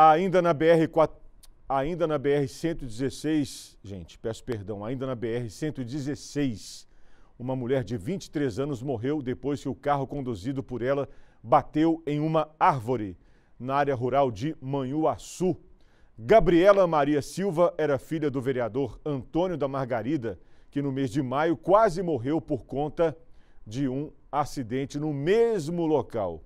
Ainda na BR 4 ainda na BR-116, gente, peço perdão, ainda na BR-116, uma mulher de 23 anos morreu depois que o carro conduzido por ela bateu em uma árvore na área rural de Manhuaçu. Gabriela Maria Silva era filha do vereador Antônio da Margarida, que no mês de maio quase morreu por conta de um acidente no mesmo local.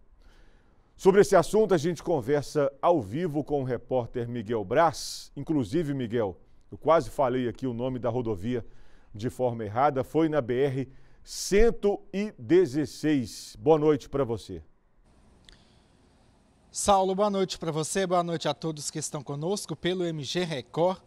Sobre esse assunto, a gente conversa ao vivo com o repórter Miguel Braz. Inclusive, Miguel, eu quase falei aqui o nome da rodovia de forma errada, foi na BR 116. Boa noite para você. Saulo, boa noite para você, boa noite a todos que estão conosco pelo MG Record.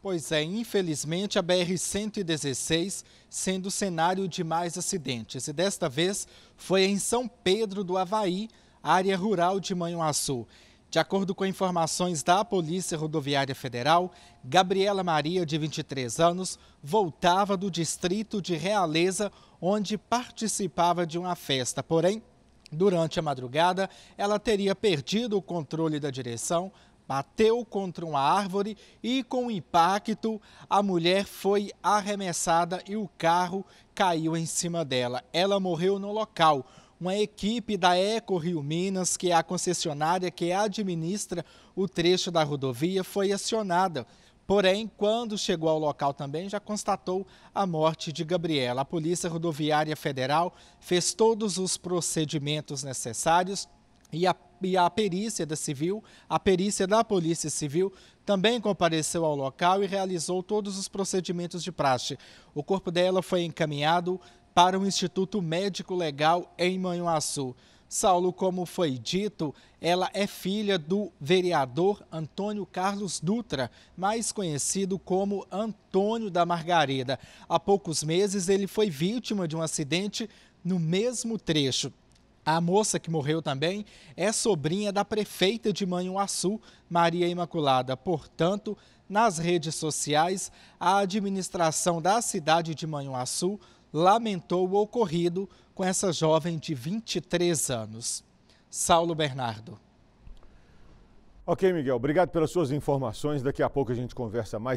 Pois é, infelizmente a BR-116 sendo cenário de mais acidentes. E desta vez foi em São Pedro do Havaí, área rural de Manhuaçu. De acordo com informações da Polícia Rodoviária Federal, Gabriela Maria, de 23 anos, voltava do distrito de Realeza, onde participava de uma festa. Porém, durante a madrugada, ela teria perdido o controle da direção, bateu contra uma árvore e, com o impacto, a mulher foi arremessada e o carro caiu em cima dela. Ela morreu no local uma equipe da Eco Rio Minas, que é a concessionária que administra o trecho da rodovia, foi acionada. Porém, quando chegou ao local também, já constatou a morte de Gabriela. A Polícia Rodoviária Federal fez todos os procedimentos necessários e a, e a perícia da civil, a perícia da Polícia Civil, também compareceu ao local e realizou todos os procedimentos de praxe. O corpo dela foi encaminhado para o Instituto Médico Legal em Manhuaçu. Saulo, como foi dito, ela é filha do vereador Antônio Carlos Dutra, mais conhecido como Antônio da Margarida. Há poucos meses ele foi vítima de um acidente no mesmo trecho. A moça que morreu também é sobrinha da prefeita de Manhuaçu, Maria Imaculada. Portanto, nas redes sociais, a administração da cidade de Manhuaçu lamentou o ocorrido com essa jovem de 23 anos. Saulo Bernardo. Ok, Miguel, obrigado pelas suas informações. Daqui a pouco a gente conversa mais.